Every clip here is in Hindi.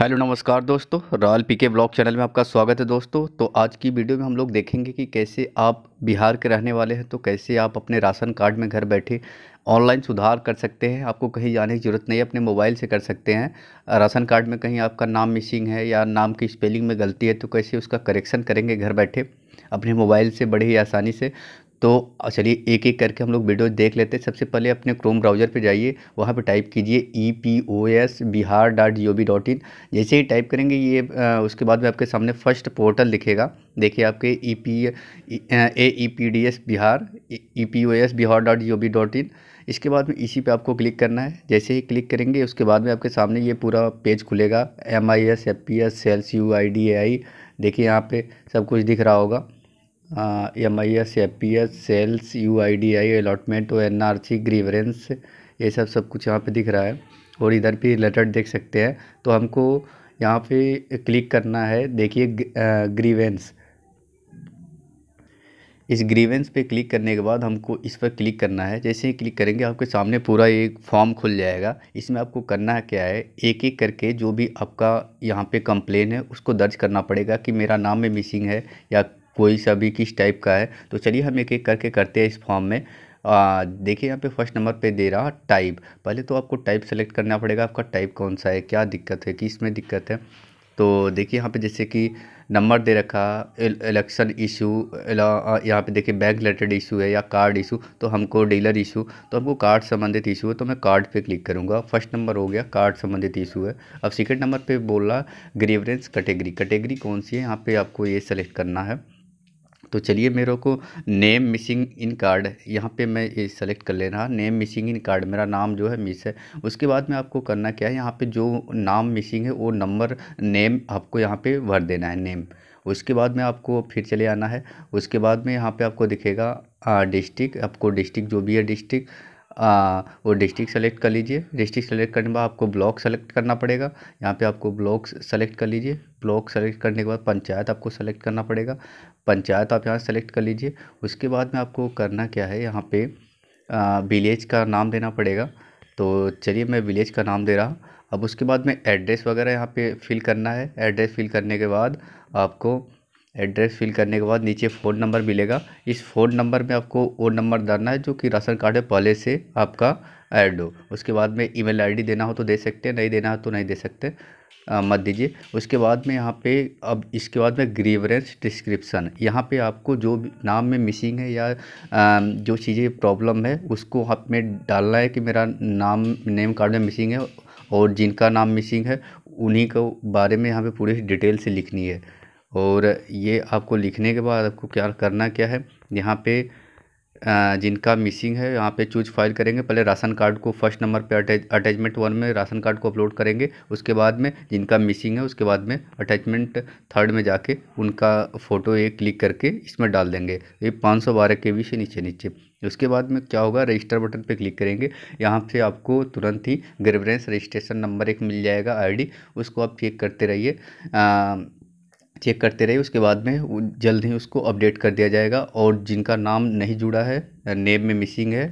हेलो नमस्कार दोस्तों रॉयल पीके ब्लॉग चैनल में आपका स्वागत है दोस्तों तो आज की वीडियो में हम लोग देखेंगे कि कैसे आप बिहार के रहने वाले हैं तो कैसे आप अपने राशन कार्ड में घर बैठे ऑनलाइन सुधार कर सकते हैं आपको कहीं जाने की ज़रूरत नहीं है अपने मोबाइल से कर सकते हैं राशन कार्ड में कहीं आपका नाम मिसिंग है या नाम की स्पेलिंग में गलती है तो कैसे उसका करेक्शन करेंगे घर बैठे अपने मोबाइल से बड़े ही आसानी से तो चलिए एक एक करके हम लोग वीडियो देख लेते हैं सबसे पहले अपने क्रोम ब्राउज़र पे जाइए वहाँ पे टाइप कीजिए E P O S Bihar dot G O V dot in जैसे ही टाइप करेंगे ये उसके बाद में आपके सामने फर्स्ट पोर्टल दिखेगा देखिए आपके E e P A E P D S Bihar E P O S Bihar dot G O V dot in इसके बाद में इसी पे आपको क्लिक करना है जैसे ही क्लिक करेंगे उसके बाद में आपके सामने ये पूरा पेज खुलेगा M I S F P S sales U I D A I देखिए यहाँ पे सब कुछ दिख रहा होगा M I S F P S sales U I D I allotment और एन आर सी ग्रीवरेंस ये सब सब कुछ यहाँ पे दिख रहा है और इधर भी लेटर देख सकते हैं तो हमको यहाँ पे क्लिक करना है देखिए ग्रीवेंस इस ग्रीवेंस पे क्लिक करने के बाद हमको इस पर क्लिक करना है जैसे ही क्लिक करेंगे आपके सामने पूरा एक फॉर्म खुल जाएगा इसमें आपको करना है क्या है एक एक करके जो भी आपका यहाँ पे कंप्लेन है उसको दर्ज करना पड़ेगा कि मेरा नाम में मिसिंग है या कोई सा भी किस टाइप का है तो चलिए हम एक एक करके करते हैं इस फॉर्म में देखिए यहाँ पे फर्स्ट नंबर पे दे रहा टाइप पहले तो आपको टाइप सेलेक्ट करना पड़ेगा आपका टाइप कौन सा है क्या दिक्कत है किस में दिक्कत है तो देखिए यहाँ पे जैसे कि नंबर दे रखा इलेक्शन इशू यहाँ पे देखिए बैंक रिलेटेड इशू है या कार्ड इशू तो हमको डीलर इशू तो हमको कार्ड संबंधित इशू है तो मैं कार्ड पे क्लिक करूँगा फर्स्ट नंबर हो गया कार्ड संबंधित इशू है अब सेकेंड नंबर पे बोल रहा ग्रीवरेंस कैटेगरी कैटेगरी कौन सी है यहाँ पे आपको ये सेलेक्ट करना है तो चलिए मेरे को नेम मिसिंग इन कार्ड यहाँ पे मैं ये सेलेक्ट कर लेना नेम मिसिंग इन कार्ड मेरा नाम जो है मिस है उसके बाद में आपको करना क्या है यहाँ पे जो नाम मिसिंग है वो नंबर नेम आपको यहाँ पे भर देना है नेम उसके बाद में आपको फिर चले आना है उसके बाद में यहाँ पे आपको दिखेगा डिस्ट्रिक्ट आपको डिस्ट्रिक्ट जो भी है डिस्ट्रिक्ट आ, वो डिस्ट्रिक्ट सेलेक्ट कर लीजिए डिस्ट्रिक्ट सेलेक्ट करने के बाद आपको ब्लॉक सेलेक्ट करना पड़ेगा यहाँ पे आपको ब्लॉक सेलेक्ट कर लीजिए ब्लॉक सेलेक्ट करने के बाद पंचायत आपको सेलेक्ट करना पड़ेगा पंचायत आप यहाँ सेलेक्ट कर लीजिए उसके बाद में आपको करना क्या है यहाँ पर विलेज का नाम देना पड़ेगा तो चलिए मैं विलेज का नाम दे रहा हूँ अब उसके बाद में एड्रेस वगैरह यहाँ पर फिल करना है एड्रेस फिल करने के बाद आपको एड्रेस फिल करने के बाद नीचे फ़ोन नंबर मिलेगा इस फ़ोन नंबर में आपको वो नंबर डालना है जो कि राशन कार्ड है पहले से आपका ऐड हो उसके बाद में ईमेल आईडी देना हो तो दे सकते हैं नहीं देना हो तो नहीं दे सकते आ, मत दीजिए उसके बाद में यहाँ पे अब इसके बाद में ग्रीवरेंस डिस्क्रिप्सन यहाँ पे आपको जो नाम में मिसिंग है या आ, जो चीज़ें प्रॉब्लम है उसको आप में डालना है कि मेरा नाम नेम कार्ड में मिसिंग है और जिनका नाम मिसिंग है उन्हीं को बारे में यहाँ पे पूरी डिटेल से लिखनी है और ये आपको लिखने के बाद आपको क्या करना क्या है यहाँ पे जिनका मिसिंग है यहाँ पे चूज फाइल करेंगे पहले राशन कार्ड को फर्स्ट नंबर पे अटैच अटैचमेंट वन में राशन कार्ड को अपलोड करेंगे उसके बाद में जिनका मिसिंग है उसके बाद में अटैचमेंट थर्ड में जाके उनका फ़ोटो एक क्लिक करके इसमें डाल देंगे ये पाँच सौ बारह के से नीचे नीचे उसके बाद में क्या होगा रजिस्टर बटन पर क्लिक करेंगे यहाँ से आपको तुरंत ही ग्रेवरेंस रजिस्ट्रेशन नंबर एक मिल जाएगा आई उसको आप चेक करते रहिए चेक करते रहिए उसके बाद में जल्द ही उसको अपडेट कर दिया जाएगा और जिनका नाम नहीं जुड़ा है नेम में मिसिंग है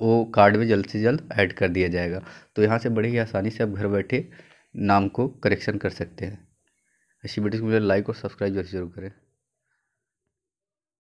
वो कार्ड में जल्द से जल्द ऐड कर दिया जाएगा तो यहाँ से बड़े ही आसानी से आप घर बैठे नाम को करेक्शन कर सकते हैं ऐसी वीडियोज़ को लाइक और सब्सक्राइब जरूर करें